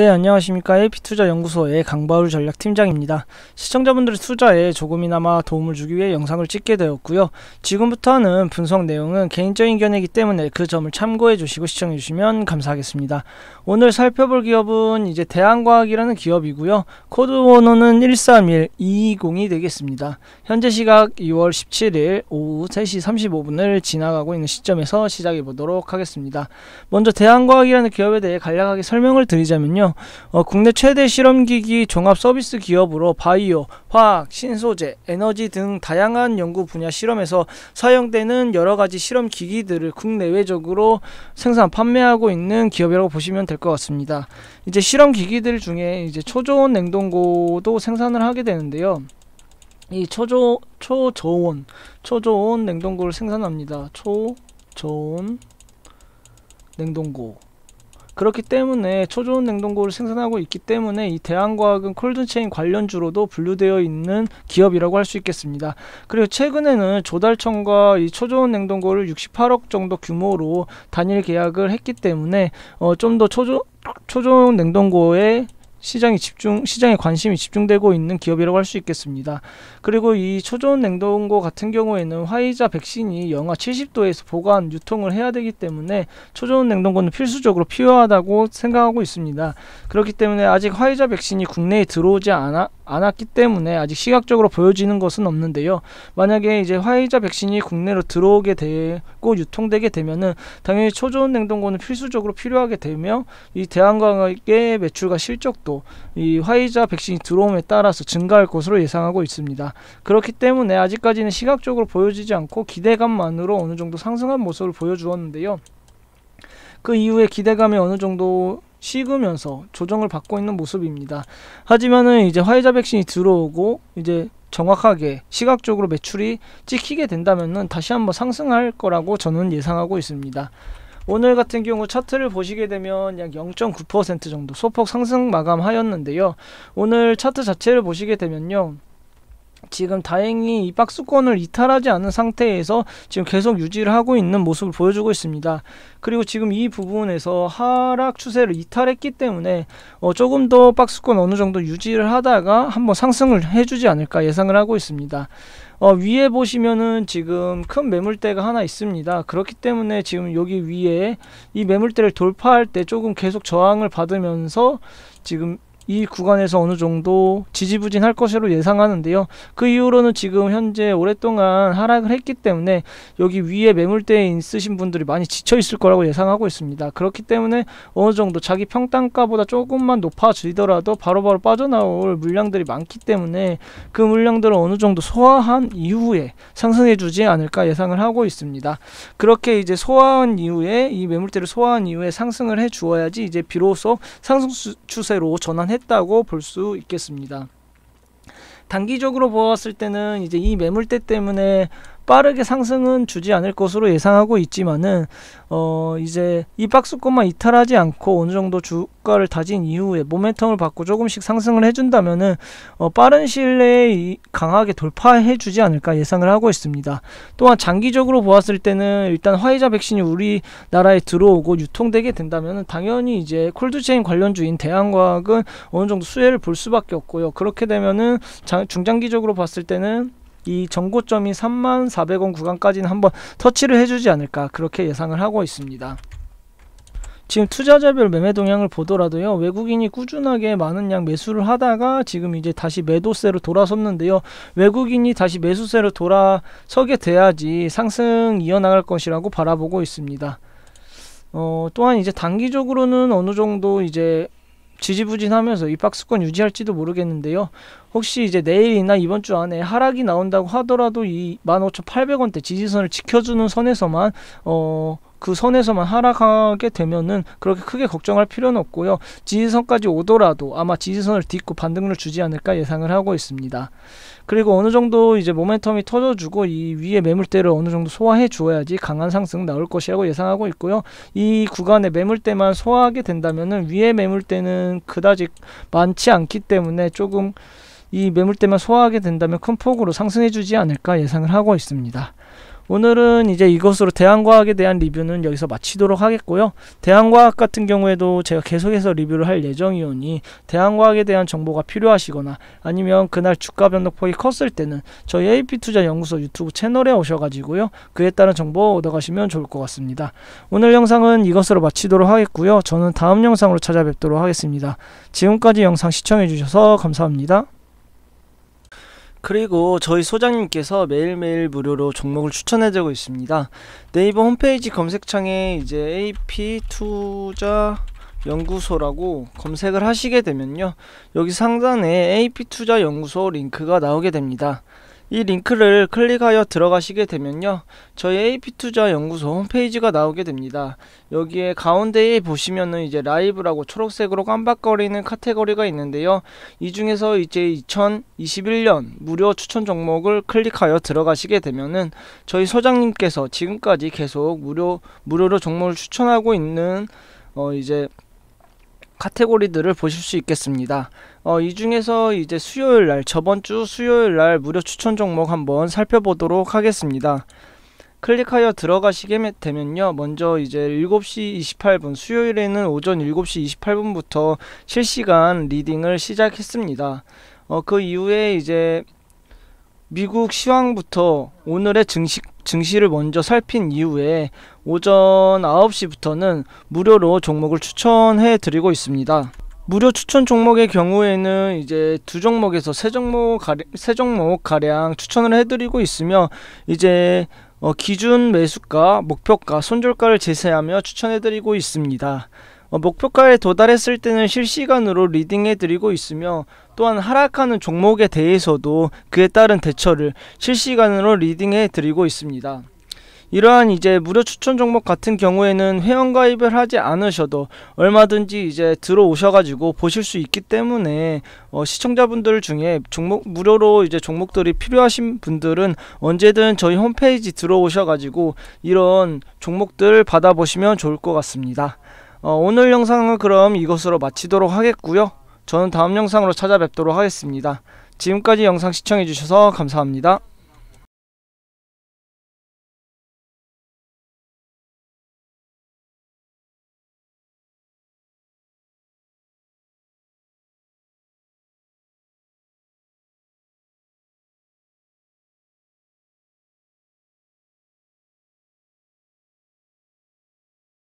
네, 안녕하십니까. AP투자연구소의 강바울 전략팀장입니다. 시청자분들의 투자에 조금이나마 도움을 주기 위해 영상을 찍게 되었고요. 지금부터는 분석 내용은 개인적인 견해이기 때문에 그 점을 참고해 주시고 시청해 주시면 감사하겠습니다. 오늘 살펴볼 기업은 이제 대한과학이라는 기업이고요. 코드 번호는 131220이 되겠습니다. 현재 시각 2월 17일 오후 3시 35분을 지나가고 있는 시점에서 시작해 보도록 하겠습니다. 먼저 대한과학이라는 기업에 대해 간략하게 설명을 드리자면요. 어, 국내 최대 실험기기 종합 서비스 기업으로 바이오, 화학, 신소재, 에너지 등 다양한 연구 분야 실험에서 사용되는 여러 가지 실험 기기들을 국내외적으로 생산 판매하고 있는 기업이라고 보시면 될 것 같습니다. 이제 실험 기기들 중에 이제 초저온 냉동고도 생산을 하게 되는데요. 이 초조 초저온 초저온 냉동고를 생산합니다. 초저온 냉동고 그렇기 때문에 초저온 냉동고를 생산하고 있기 때문에 이 대한과학은 콜드체인 관련주로도 분류되어 있는 기업이라고 할 수 있겠습니다. 그리고 최근에는 조달청과 이 초저온 냉동고를 68억 정도 규모로 단일 계약을 했기 때문에 어, 좀 더 초조, 초저온 냉동고에 시장이 집중 시장에 관심이 집중되고 있는 기업이라고 할 수 있겠습니다. 그리고 이 초저온 냉동고 같은 경우에는 화이자 백신이 영하 70도에서 보관 유통을 해야 되기 때문에 초저온 냉동고는 필수적으로 필요하다고 생각하고 있습니다. 그렇기 때문에 아직 화이자 백신이 국내에 들어오지 않아 않았기 때문에 아직 시각적으로 보여지는 것은 없는데요. 만약에 이제 화이자 백신이 국내로 들어오게 되고 유통되게 되면은 당연히 초저온 냉동고는 필수적으로 필요하게 되며 이 대한광역의 매출과 실적도 이 화이자 백신이 들어옴에 따라서 증가할 것으로 예상하고 있습니다. 그렇기 때문에 아직까지는 시각적으로 보여지지 않고 기대감만으로 어느 정도 상승한 모습을 보여주었는데요. 그 이후에 기대감이 어느 정도 식으면서 조정을 받고 있는 모습입니다. 하지만은 이제 화이자 백신이 들어오고 이제 정확하게 시각적으로 매출이 찍히게 된다면은 다시 한번 상승할 거라고 저는 예상하고 있습니다. 오늘 같은 경우 차트를 보시게 되면 약 0.9% 정도 소폭 상승 마감하였는데요. 오늘 차트 자체를 보시게 되면요. 지금 다행히 이 박스권을 이탈하지 않은 상태에서 지금 계속 유지를 하고 있는 모습을 보여주고 있습니다. 그리고 지금 이 부분에서 하락 추세를 이탈했기 때문에 어 조금 더 박스권 어느 정도 유지를 하다가 한번 상승을 해주지 않을까 예상을 하고 있습니다. 어 위에 보시면은 지금 큰 매물대가 하나 있습니다. 그렇기 때문에 지금 여기 위에 이 매물대를 돌파할 때 조금 계속 저항을 받으면서 지금 이 구간에서 어느 정도 지지부진할 것으로 예상하는데요. 그 이후로는 지금 현재 오랫동안 하락을 했기 때문에 여기 위에 매물대에 있으신 분들이 많이 지쳐 있을 거라고 예상하고 있습니다. 그렇기 때문에 어느 정도 자기 평단가보다 조금만 높아지더라도 바로바로 빠져나올 물량들이 많기 때문에 그 물량들을 어느 정도 소화한 이후에 상승해 주지 않을까 예상을 하고 있습니다. 그렇게 이제 소화한 이후에 이 매물대를 소화한 이후에 상승을 해 주어야지 이제 비로소 상승 추세로 전환해 했다고 볼 수 있겠습니다. 단기적으로 보았을 때는 이제 이 매물대 때문에 빠르게 상승은 주지 않을 것으로 예상하고 있지만은 어 이제 이 박스권만 이탈하지 않고 어느 정도 주가를 다진 이후에 모멘텀을 받고 조금씩 상승을 해준다면은 어 빠른 시일 내에 강하게 돌파해 주지 않을까 예상을 하고 있습니다. 또한 장기적으로 보았을 때는 일단 화이자 백신이 우리나라에 들어오고 유통되게 된다면은 당연히 이제 콜드체인 관련주인 대한과학은 어느 정도 수혜를 볼 수밖에 없고요. 그렇게 되면은 장, 중장기적으로 봤을 때는 이 정고점이 34,400원 구간까지는 한번 터치를 해주지 않을까 그렇게 예상을 하고 있습니다. 지금 투자자별 매매 동향을 보더라도요 외국인이 꾸준하게 많은 양 매수를 하다가 지금 이제 다시 매도세로 돌아섰는데요 외국인이 다시 매수세로 돌아서게 돼야지 상승 이어나갈 것이라고 바라보고 있습니다 어 또한 이제 단기적으로는 어느 정도 이제 지지부진하면서 입학스권 유지할지도 모르겠는데요. 혹시 이제 내일이나 이번 주 안에 하락이 나온다고 하더라도 이 15,800원대 지지선을 지켜주는 선에서만 어그 선에서만 하락하게 되면은 그렇게 크게 걱정할 필요는 없고요. 지지선까지 오더라도 아마 지지선을 딛고 반등을 주지 않을까 예상을 하고 있습니다. 그리고 어느 정도 이제 모멘텀이 터져주고 이 위에 매물대를 어느 정도 소화해 주어야지 강한 상승 나올 것이라고 예상하고 있고요. 이구간에 매물대만 소화하게 된다면은 위에 매물대는 그다지 많지 않기 때문에 조금 이 매물대만 소화하게 된다면 큰 폭으로 상승해 주지 않을까 예상을 하고 있습니다. 오늘은 이제 이것으로 대한과학에 대한 리뷰는 여기서 마치도록 하겠고요. 대한과학 같은 경우에도 제가 계속해서 리뷰를 할 예정이오니 대한과학에 대한 정보가 필요하시거나 아니면 그날 주가 변동폭이 컸을 때는 저희 AP투자연구소 유튜브 채널에 오셔가지고요. 그에 따른 정보 얻어가시면 좋을 것 같습니다. 오늘 영상은 이것으로 마치도록 하겠고요. 저는 다음 영상으로 찾아뵙도록 하겠습니다. 지금까지 영상 시청해주셔서 감사합니다. 그리고 저희 소장님께서 매일매일 무료로 종목을 추천해드리고 있습니다. 네이버 홈페이지 검색창에 이제 AP 투자 연구소라고 검색을 하시게 되면요. 여기 상단에 AP 투자 연구소 링크가 나오게 됩니다. 이 링크를 클릭하여 들어가시게 되면요 저희 AP투자연구소 홈페이지가 나오게 됩니다 여기에 가운데에 보시면은 이제 라이브라고 초록색으로 깜박거리는 카테고리가 있는데요 이 중에서 이제 2021년 무료 추천 종목을 클릭하여 들어가시게 되면은 저희 소장님께서 지금까지 계속 무료 무료로 종목을 추천하고 있는 어 이제 카테고리들을 보실 수 있겠습니다. 어, 이 중에서 이제 수요일 날, 저번 주 수요일 날 무료 추천 종목 한번 살펴보도록 하겠습니다. 클릭하여 들어가시게 되면요. 먼저 이제 7시 28분, 수요일에는 오전 7시 28분부터 실시간 리딩을 시작했습니다. 어, 그 이후에 이제 미국 시황부터 오늘의 증시 증시를 먼저 살핀 이후에 오전 9시부터는 무료로 종목을 추천해 드리고 있습니다. 무료 추천 종목의 경우에는 이제 두 종목에서 세 종목 가량, 세 종목 가량 추천을 해드리고 있으며 이제 어 기준 매수가, 목표가, 손절가를 제시하며 추천해드리고 있습니다. 어, 목표가에 도달했을 때는 실시간으로 리딩해드리고 있으며 또한 하락하는 종목에 대해서도 그에 따른 대처를 실시간으로 리딩해드리고 있습니다. 이러한 이제 무료 추천 종목 같은 경우에는 회원 가입을 하지 않으셔도 얼마든지 이제 들어오셔가지고 보실 수 있기 때문에 어, 시청자분들 중에 종목 무료로 이제 종목들이 필요하신 분들은 언제든 저희 홈페이지 들어오셔가지고 이런 종목들 받아보시면 좋을 것 같습니다. 어, 오늘 영상은 그럼 이것으로 마치도록 하겠고요. 저는 다음 영상으로 찾아뵙도록 하겠습니다. 지금까지 영상 시청해주셔서 감사합니다.